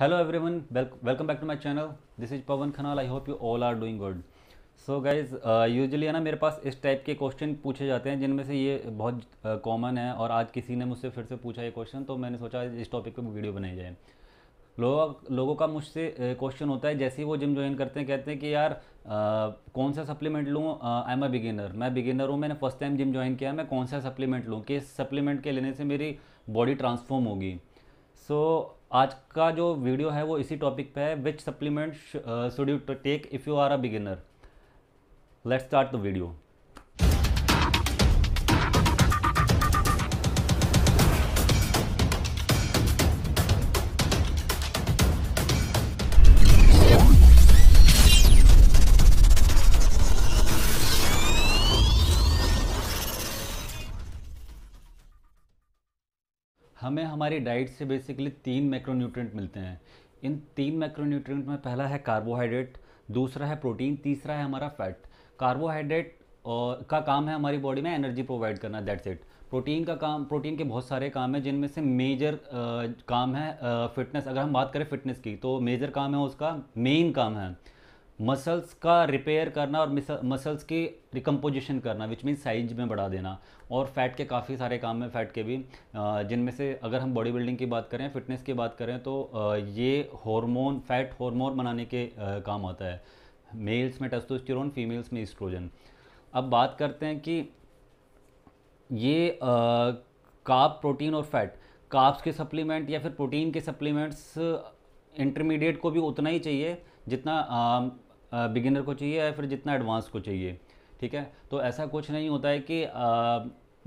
hello everyone welcome back to my channel this is Pawan Khanal I hope you all are doing good so guys usually है ना मेरे पास इस type के question पूछे जाते हैं जिनमें से ये बहुत कॉमन uh, है और आज किसी ने मुझसे फिर से पूछा ये क्वेश्चन तो मैंने सोचा इस टॉपिक पर वीडियो बनाई जाए लोगों लोगों का मुझसे क्वेश्चन uh, होता है जैसे ही वो जिम ज्वाइन करते हैं कहते हैं कि यार uh, कौन सा सप्लीमेंट लूँ आई एम अ बिगिनर मैं बिगिनर हूँ मैंने फर्स्ट टाइम जिम ज्वाइन किया मैं कौन सा सप्लीमेंट लूँ किस सप्लीमेंट के लेने से मेरी बॉडी ट्रांसफॉर्म होगी सो so, आज का जो वीडियो है वो इसी टॉपिक पे है which supplement should you take if you are a beginner let's start the video हमें हमारी डाइट से बेसिकली तीन मैक्रोन्यूट्रेंट मिलते हैं इन तीन मैक्रोन्यूट्रेंट में पहला है कार्बोहाइड्रेट दूसरा है प्रोटीन तीसरा है हमारा फैट कार्बोहाइड्रेट और का काम है हमारी बॉडी में एनर्जी प्रोवाइड करना दैट्स इट प्रोटीन का काम प्रोटीन के बहुत सारे काम हैं जिनमें से मेजर काम है फिटनेस अगर हम बात करें फिटनेस की तो मेजर काम है उसका मेन काम है मसल्स का रिपेयर करना और मसल्स की रिकम्पोजिशन करना विच मीन साइज में बढ़ा देना और फैट के काफ़ी सारे काम हैं फैट के भी जिनमें से अगर हम बॉडी बिल्डिंग की बात करें फिटनेस की बात करें तो ये हार्मोन फैट हार्मोन बनाने के काम आता है मेल्स में टेस्टोस्टेरोन फीमेल्स में एस्ट्रोजन अब बात करते हैं कि ये काप प्रोटीन और फैट काप्स के सप्लीमेंट या फिर प्रोटीन के सप्लीमेंट्स इंटरमीडिएट को भी उतना ही चाहिए जितना बिगिनर को चाहिए या फिर जितना एडवांस को चाहिए ठीक है तो ऐसा कुछ नहीं होता है कि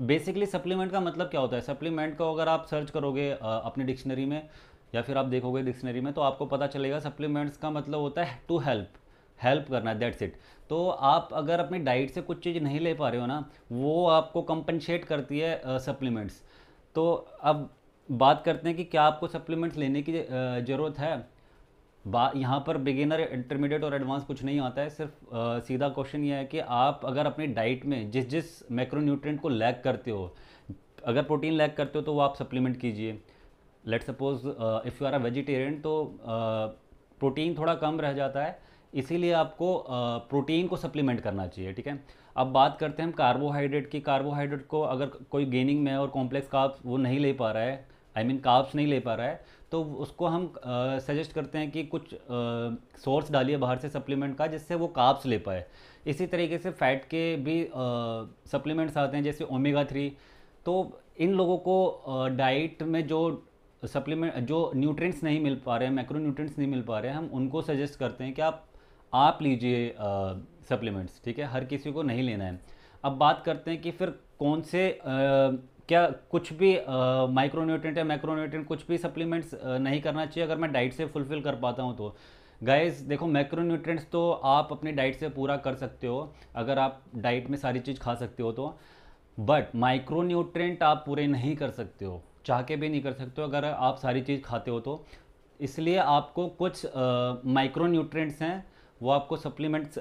बेसिकली सप्लीमेंट का मतलब क्या होता है सप्लीमेंट को अगर आप सर्च करोगे अपनी डिक्शनरी में या फिर आप देखोगे डिक्शनरी में तो आपको पता चलेगा सप्लीमेंट्स का मतलब होता है टू हेल्प हेल्प करना दैट्स इट तो आप अगर अपनी डाइट से कुछ चीज़ नहीं ले पा रहे हो ना वो आपको कंपनसेट करती है सप्लीमेंट्स तो अब बात करते हैं कि क्या आपको सप्लीमेंट्स लेने की ज़रूरत है यहाँ पर बिगिनर इंटरमीडिएट और एडवांस कुछ नहीं आता है सिर्फ आ, सीधा क्वेश्चन ये है कि आप अगर अपनी डाइट में जिस जिस मैक्रोन्यूट्रेंट को लैक करते हो अगर प्रोटीन लैक करते हो तो वो आप सप्लीमेंट कीजिए let suppose if you are a vegetarian तो प्रोटीन थोड़ा कम रह जाता है इसीलिए आपको प्रोटीन को सप्लीमेंट करना चाहिए ठीक है अब बात करते हैं हम कार्बोहाइड्रेट की कार्बोहाइड्रेट को अगर कोई गेनिंग में और कॉम्प्लेक्स कार्ब्स वो नहीं ले पा रहा है आई मीन काप्स नहीं ले पा रहा है तो उसको हम सजेस्ट uh, करते हैं कि कुछ सोर्स uh, डालिए बाहर से सप्लीमेंट का जिससे वो काप्स ले पाए इसी तरीके से फैट के भी सप्लीमेंट्स uh, आते हैं जैसे ओमेगा थ्री तो इन लोगों को डाइट में जो सप्लीमेंट जो न्यूट्रिएंट्स नहीं मिल पा रहे हैं मैक्रो न्यूट्रिएंट्स नहीं मिल पा रहे हैं हम उनको सजेस्ट करते हैं कि आप आप लीजिए सप्लीमेंट्स ठीक है हर किसी को नहीं लेना है अब बात करते हैं कि फिर कौन से क्या कुछ भी माइक्रोन्यूट्रेंट या मैक्रोन्यूट्रेंट कुछ भी सप्लीमेंट्स नहीं करना चाहिए अगर मैं डाइट से फुलफिल कर पाता हूँ तो गाइस देखो मैक्रोन्यूट्रेंट्स तो आप अपनी डाइट से पूरा कर सकते हो अगर आप डाइट में सारी चीज़ खा सकते हो तो बट माइक्रोन्यूट्रेंट आप पूरे नहीं कर सकते हो चाह के भी नहीं कर सकते हो अगर आप सारी चीज़ खाते हो तो इसलिए आपको कुछ माइक्रोन्यूट्रेंट्स हैं वो आपको सप्लीमेंट्स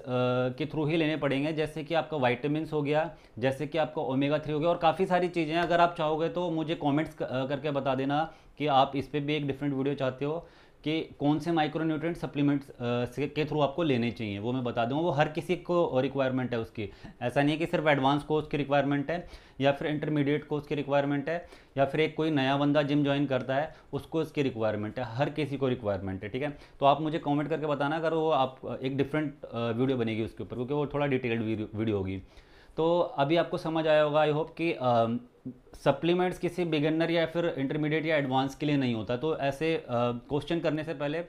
के थ्रू ही लेने पड़ेंगे जैसे कि आपका वाइटमिनस हो गया जैसे कि आपका ओमेगा थ्री हो गया और काफ़ी सारी चीज़ें अगर आप चाहोगे तो मुझे कॉमेंट्स करके बता देना कि आप इस पर भी एक डिफरेंट वीडियो चाहते हो कि कौन से माइक्रो न्यूट्रेंट सप्लीमेंट्स के थ्रू आपको लेने चाहिए वो मैं बता दूँगा वो हर किसी को रिक्वायरमेंट है उसकी ऐसा नहीं है कि सिर्फ एडवांस कोर्स की रिक्वायरमेंट है या फिर इंटरमीडिएट कोर्स की रिक्वायरमेंट है या फिर एक कोई नया बंदा जिम ज्वाइन करता है उसको इसकी रिक्वायरमेंट है हर किसी को रिक्वायरमेंट है ठीक है तो आप मुझे कॉमेंट करके बताना अगर वो आप एक डिफरेंट वीडियो बनेगी उसके ऊपर क्योंकि वो थोड़ा डिटेल्ड वीडियो होगी तो अभी आपको समझ आया होगा आई होप कि सप्लीमेंट्स किसी बिगनर या फिर इंटरमीडिएट या एडवांस के लिए नहीं होता तो ऐसे क्वेश्चन करने से पहले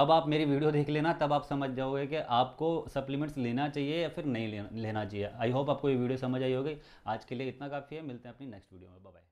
अब आप मेरी वीडियो देख लेना तब आप समझ जाओगे कि आपको सप्लीमेंट्स लेना चाहिए या फिर नहीं लेना, लेना चाहिए आई होप आपको ये वीडियो समझ आई होगी आज के लिए इतना काफ़ी है मिलते हैं अपनी नेक्स्ट वीडियो में बाय